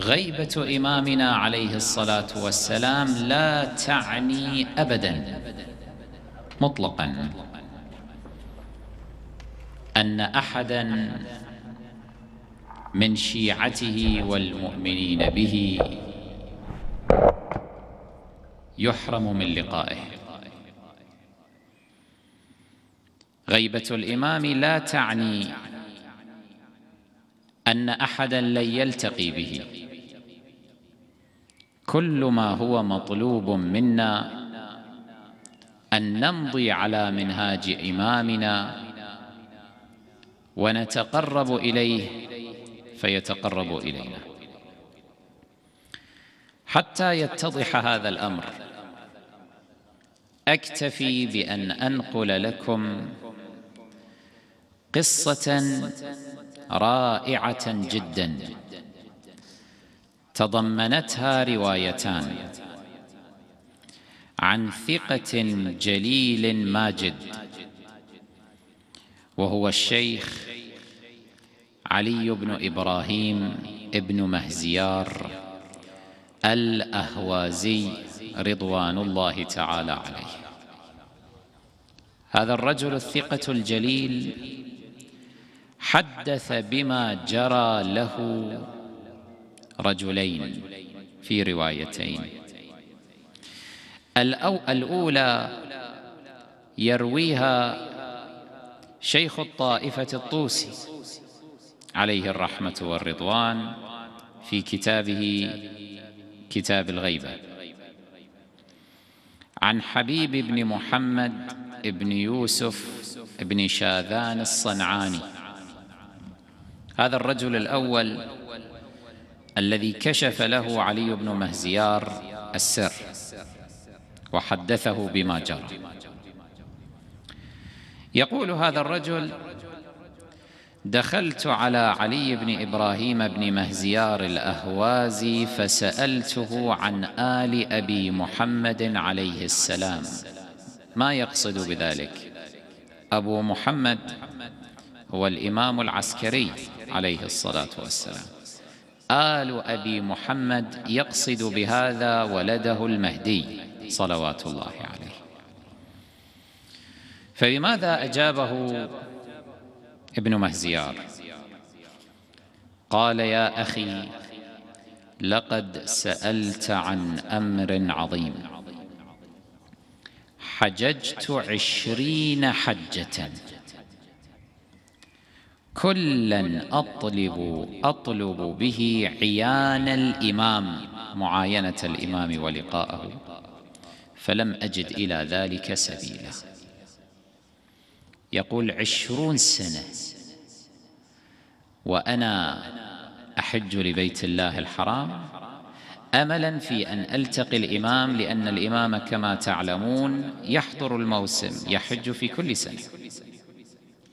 غيبة إمامنا عليه الصلاة والسلام لا تعني أبدا مطلقا أن أحدا من شيعته والمؤمنين به يحرم من لقائه غيبة الإمام لا تعني أن أحدا لن يلتقي به كل ما هو مطلوب منا أن نمضي على منهاج إمامنا ونتقرب إليه فيتقرب إلينا حتى يتضح هذا الأمر أكتفي بأن أنقل لكم قصة رائعة جداً تضمنتها روايتان عن ثقة جليل ماجد وهو الشيخ علي بن إبراهيم ابن مهزيار الأهوازي رضوان الله تعالى عليه هذا الرجل الثقة الجليل حدث بما جرى له رجلين في روايتين الأولى يرويها شيخ الطائفة الطوسي عليه الرحمة والرضوان في كتابه كتاب الغيبة عن حبيب بن محمد بن يوسف بن شاذان الصنعاني هذا الرجل الأول الذي كشف له علي بن مهزيار السر وحدثه بما جرى يقول هذا الرجل دخلت على علي بن إبراهيم بن مهزيار الأهوازي فسألته عن آل أبي محمد عليه السلام ما يقصد بذلك أبو محمد هو الإمام العسكري عليه الصلاة والسلام آل أبي محمد يقصد بهذا ولده المهدي صلوات الله عليه فلماذا أجابه ابن مهزيار قال يا أخي لقد سألت عن أمر عظيم حججت عشرين حجة كلا أطلب أطلب به عيان الإمام معاينة الإمام ولقاءه فلم أجد إلى ذلك سبيلا يقول عشرون سنة وأنا أحج لبيت الله الحرام املا في ان التقي الامام لان الامام كما تعلمون يحضر الموسم يحج في كل سنه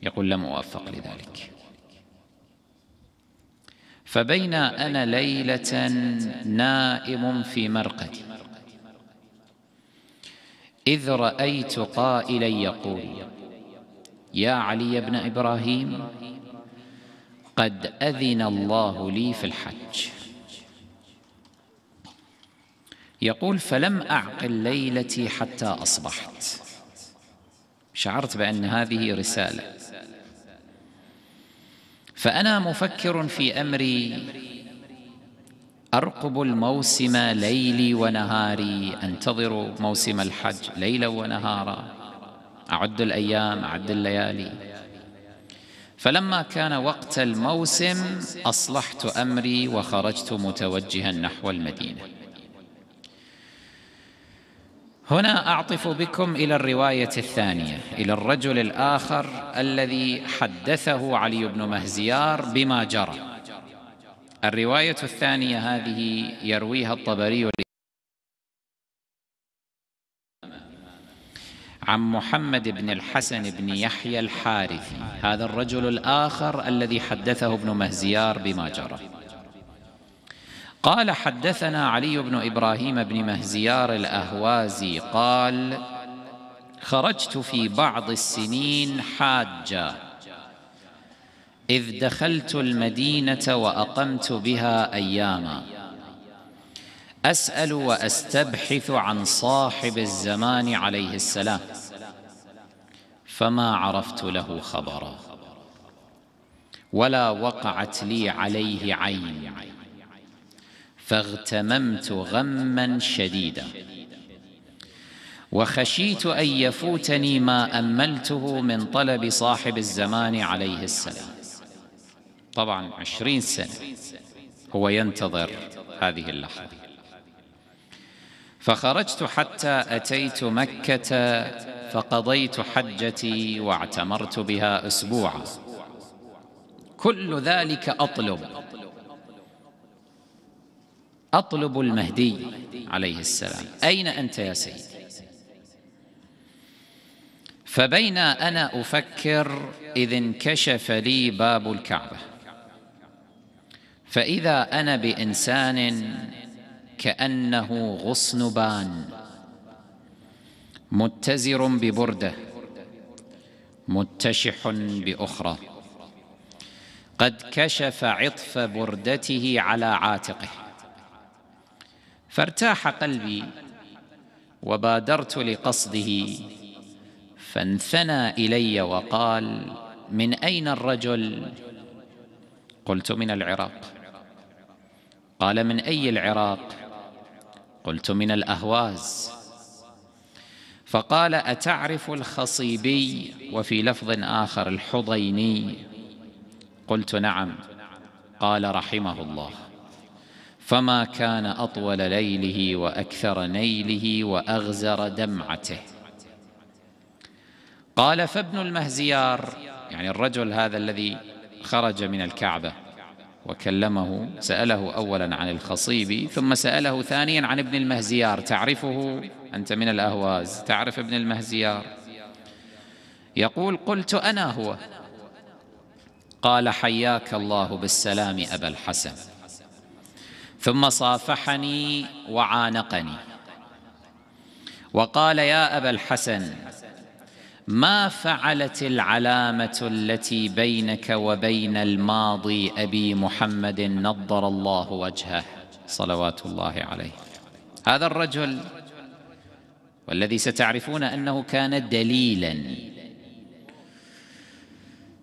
يقول لم أوفق لذلك فبين أنا ليلة نائم في مرقدي إذ رأيت قائلا يقول يا علي بن إبراهيم قد أذن الله لي في الحج يقول فلم أعقل ليلتي حتى أصبحت شعرت بأن هذه رسالة فأنا مفكر في أمري أرقب الموسم ليلي ونهاري أنتظر موسم الحج ليلا ونهارا أعد الأيام أعد الليالي فلما كان وقت الموسم أصلحت أمري وخرجت متوجها نحو المدينة هنا أعطف بكم إلى الرواية الثانية إلى الرجل الآخر الذي حدثه علي بن مهزيار بما جرى الرواية الثانية هذه يرويها الطبري عن محمد بن الحسن بن يحيى الحارثي هذا الرجل الآخر الذي حدثه ابن مهزيار بما جرى قال حدثنا علي بن إبراهيم بن مهزيار الأهوازي قال خرجت في بعض السنين حاجة إذ دخلت المدينة وأقمت بها أياما أسأل وأستبحث عن صاحب الزمان عليه السلام فما عرفت له خبرا ولا وقعت لي عليه عين فاغتممت غما شديدا وخشيت أن يفوتني ما أملته من طلب صاحب الزمان عليه السلام طبعا عشرين سنة هو ينتظر هذه اللحظة فخرجت حتى أتيت مكة فقضيت حجتي واعتمرت بها أسبوعا كل ذلك أطلب أطلب المهدي عليه السلام أين أنت يا سيدي فبين أنا أفكر إذ انكشف لي باب الكعبة فإذا أنا بإنسان كأنه غصنبان متزر ببردة متشح بأخرى قد كشف عطف بردته على عاتقه فارتاح قلبي وبادرت لقصده فانثنى الي وقال من اين الرجل قلت من العراق قال من اي العراق قلت من الاهواز فقال اتعرف الخصيبي وفي لفظ اخر الحضيني قلت نعم قال رحمه الله فما كان أطول ليله وأكثر نيله وأغزر دمعته قال فابن المهزيار يعني الرجل هذا الذي خرج من الكعبة وكلمه سأله أولا عن الخصيب ثم سأله ثانيا عن ابن المهزيار تعرفه أنت من الأهواز تعرف ابن المهزيار يقول قلت أنا هو قال حياك الله بالسلام أبا الحسن ثم صافحني وعانقني وقال يا أبا الحسن ما فعلت العلامة التي بينك وبين الماضي أبي محمد نضر الله وجهه صلوات الله عليه هذا الرجل والذي ستعرفون أنه كان دليلاً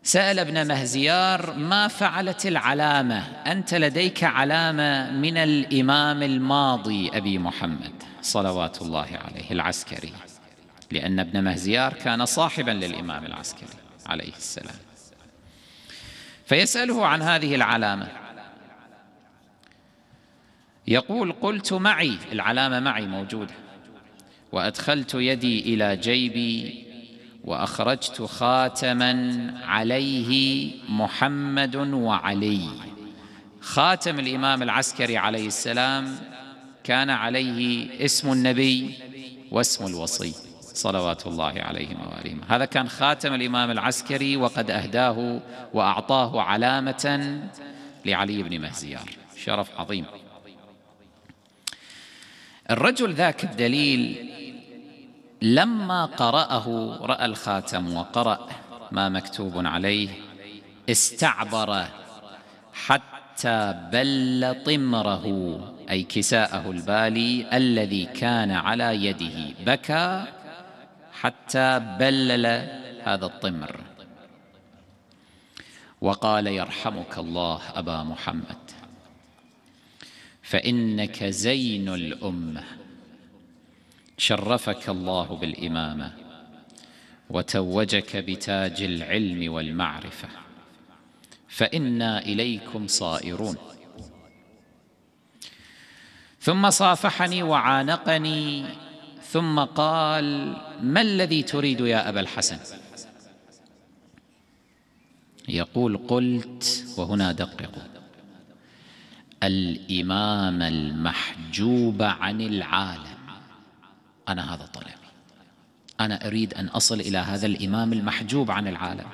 سأل ابن مهزيار ما فعلت العلامة أنت لديك علامة من الإمام الماضي أبي محمد صلوات الله عليه العسكري لأن ابن مهزيار كان صاحبا للإمام العسكري عليه السلام فيسأله عن هذه العلامة يقول قلت معي العلامة معي موجودة وأدخلت يدي إلى جيبي واخرجت خاتما عليه محمد وعلي خاتم الامام العسكري عليه السلام كان عليه اسم النبي واسم الوصي صلوات الله عليهم واله هذا كان خاتم الإمام العسكري وقد أهداه وأعطاه علامة لعلي بن مهزيار شرف عظيم الرجل ذاك الدليل لما قرأه رأى الخاتم وقرأ ما مكتوب عليه استعبر حتى بل طمره أي كساءه البالي الذي كان على يده بكى حتى بلل هذا الطمر وقال يرحمك الله أبا محمد فإنك زين الأمة شرفك الله بالإمامة وتوجك بتاج العلم والمعرفة فإنا إليكم صائرون ثم صافحني وعانقني ثم قال ما الذي تريد يا أبا الحسن يقول قلت وهنا دققوا الإمام المحجوب عن العالم أنا هذا طلبي أنا أريد أن أصل إلى هذا الإمام المحجوب عن العالم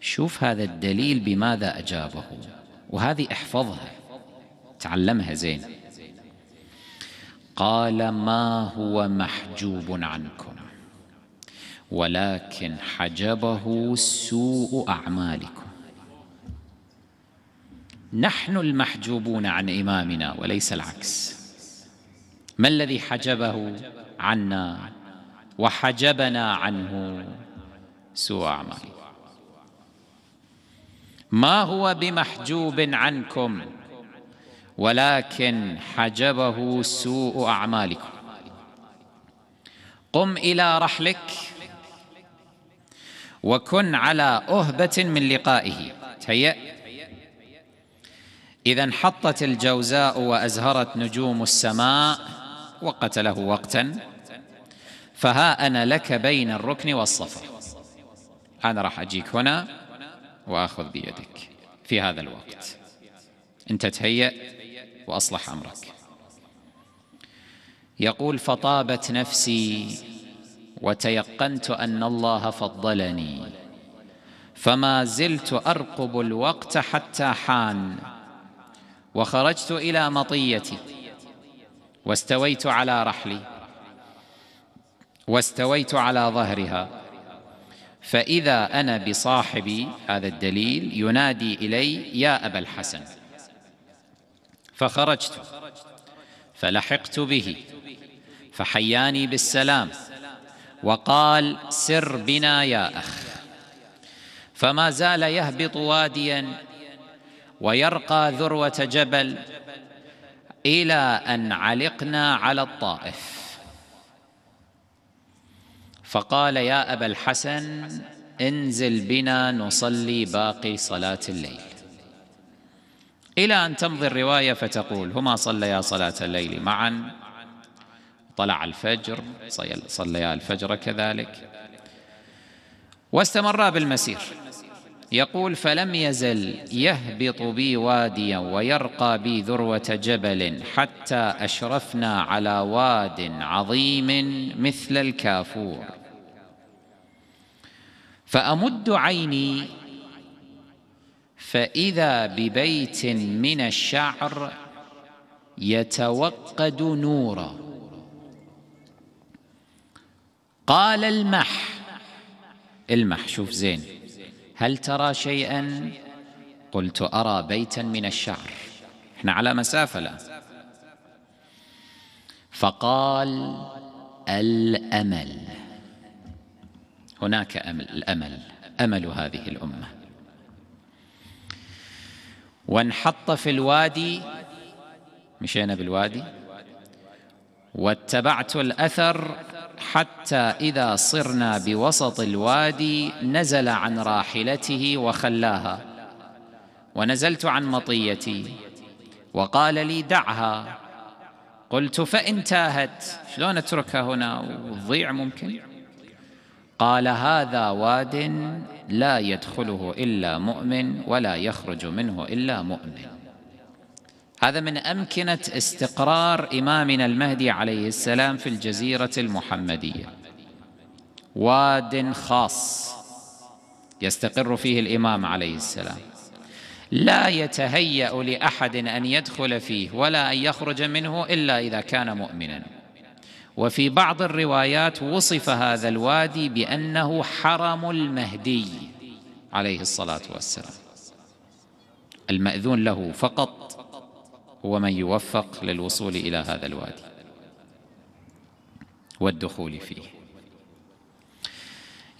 شوف هذا الدليل بماذا أجابه وهذه احفظها تعلمها زين قال ما هو محجوب عنكم ولكن حجبه سوء أعمالكم نحن المحجوبون عن إمامنا وليس العكس ما الذي حجبه عنا وحجبنا عنه سوء أعمالكم ما هو بمحجوب عنكم ولكن حجبه سوء أعمالكم قم إلى رحلك وكن على أهبة من لقائه تهيأ إذا انحطت الجوزاء وأزهرت نجوم السماء وقتله وقتا فها أنا لك بين الركن والصفا أنا راح أجيك هنا وأخذ بيدك في هذا الوقت أنت تهيأ وأصلح أمرك يقول فطابت نفسي وتيقنت أن الله فضلني فما زلت أرقب الوقت حتى حان وخرجت إلى مطيتي واستويت على رحلي واستويت على ظهرها فإذا أنا بصاحبي هذا الدليل ينادي إلي يا أبا الحسن فخرجت فلحقت به فحياني بالسلام وقال سر بنا يا أخ فما زال يهبط واديا ويرقى ذروة جبل إلى أن علقنا على الطائف فقال يا أبا الحسن انزل بنا نصلي باقي صلاة الليل إلى أن تمضي الرواية فتقول هما صليا صلاة الليل معا طلع الفجر صليا الفجر كذلك واستمرا بالمسير يقول فلم يزل يهبط بي واديا ويرقى بي ذروة جبل حتى أشرفنا على واد عظيم مثل الكافور فأمد عيني فإذا ببيت من الشعر يتوقد نورا قال المح المح شوف زين هل ترى شيئا قلت أرى بيتا من الشعر احنا على مسافة لا فقال الأمل هناك أمل الأمل أمل هذه الأمة وانحط في الوادي مشينا بالوادي واتبعت الأثر حتى إذا صرنا بوسط الوادي نزل عن راحلته وخلاها ونزلت عن مطيتي وقال لي دعها قلت فإن تاهت شلون أتركها هنا وتضيع ممكن قال هذا واد لا يدخله إلا مؤمن ولا يخرج منه إلا مؤمن هذا من أمكنة استقرار إمامنا المهدي عليه السلام في الجزيرة المحمدية واد خاص يستقر فيه الإمام عليه السلام لا يتهيأ لأحد أن يدخل فيه ولا أن يخرج منه إلا إذا كان مؤمنا وفي بعض الروايات وصف هذا الوادي بأنه حرم المهدي عليه الصلاة والسلام المأذون له فقط هو من يوفق للوصول إلى هذا الوادي والدخول فيه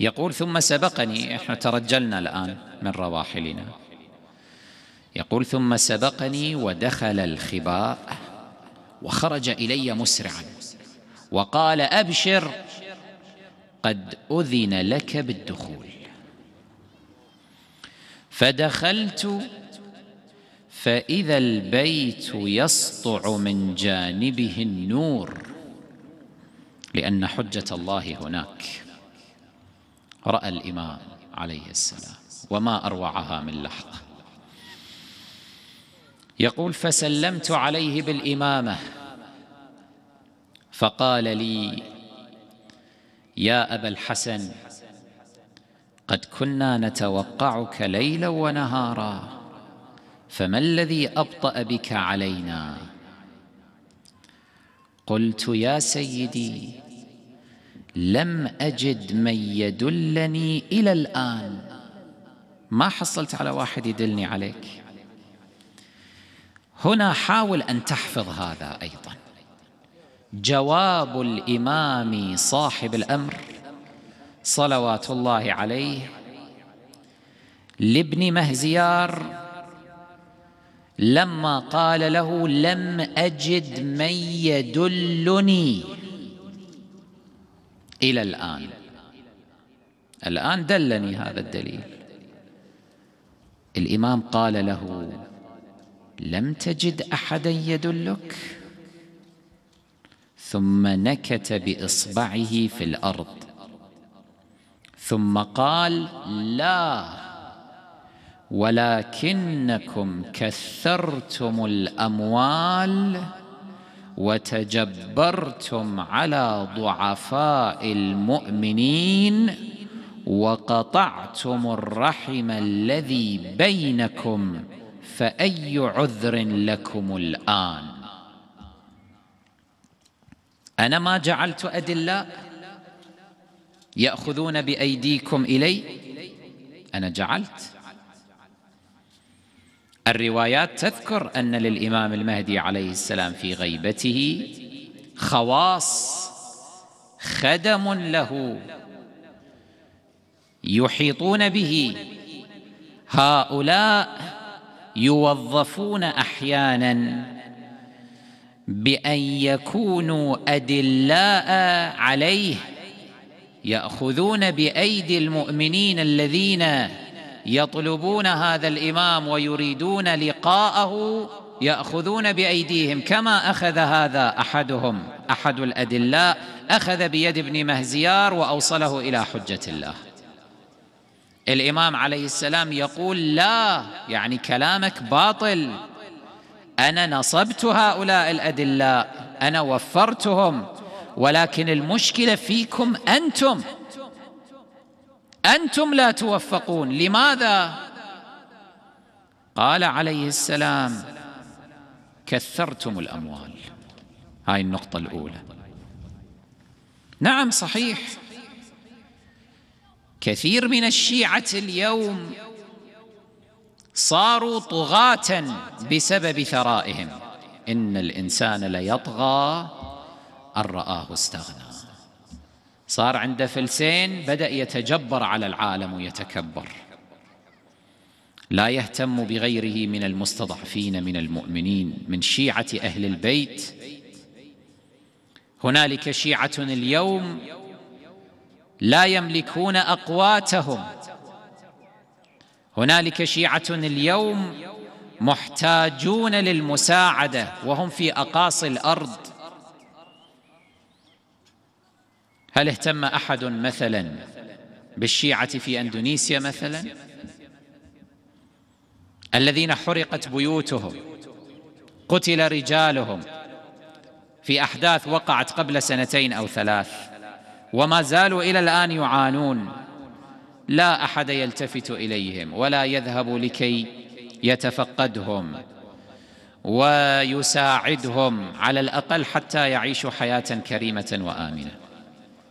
يقول ثم سبقني احنا ترجلنا الآن من رواحلنا يقول ثم سبقني ودخل الخباء وخرج إلي مسرعا وقال أبشر قد أذن لك بالدخول فدخلت فإذا البيت يسطع من جانبه النور لأن حجة الله هناك رأى الإمام عليه السلام وما أروعها من لحظة يقول فسلمت عليه بالإمامة فقال لي يا أبا الحسن قد كنا نتوقعك ليلا ونهارا فما الذي أبطأ بك علينا قلت يا سيدي لم أجد من يدلني إلى الآن ما حصلت على واحد يدلني عليك هنا حاول أن تحفظ هذا أيضا جواب الإمام صاحب الأمر صلوات الله عليه لابن مهزيار لما قال له لم أجد من يدلني إلى الآن الآن دلني هذا الدليل الإمام قال له لم تجد أحدا يدلك ثم نكت بإصبعه في الأرض ثم قال لا ولكنكم كثرتم الاموال وتجبرتم على ضعفاء المؤمنين وقطعتم الرحم الذي بينكم فاي عذر لكم الان انا ما جعلت ادلاء ياخذون بايديكم الي انا جعلت الروايات تذكر أن للإمام المهدي عليه السلام في غيبته خواص خدم له يحيطون به هؤلاء يوظفون أحيانا بأن يكونوا أدلاء عليه يأخذون بأيدي المؤمنين الذين يطلبون هذا الامام ويريدون لقاءه ياخذون بايديهم كما اخذ هذا احدهم احد الادلاء اخذ بيد ابن مهزيار واوصله الى حجه الله الامام عليه السلام يقول لا يعني كلامك باطل انا نصبت هؤلاء الادلاء انا وفرتهم ولكن المشكله فيكم انتم انتم لا توفقون لماذا قال عليه السلام كثرتم الاموال هاي النقطه الاولى نعم صحيح كثير من الشيعه اليوم صاروا طغاه بسبب ثرائهم ان الانسان ليطغى ان راه استغنى صار عنده فلسين بدأ يتجبر على العالم ويتكبر لا يهتم بغيره من المستضعفين من المؤمنين من شيعة أهل البيت هنالك شيعة اليوم لا يملكون أقواتهم هنالك شيعة اليوم محتاجون للمساعدة وهم في أقاصي الأرض هل اهتم احد مثلا بالشيعه في اندونيسيا مثلا الذين حرقت بيوتهم قتل رجالهم في احداث وقعت قبل سنتين او ثلاث وما زالوا الى الان يعانون لا احد يلتفت اليهم ولا يذهب لكي يتفقدهم ويساعدهم على الاقل حتى يعيشوا حياه كريمه وامنه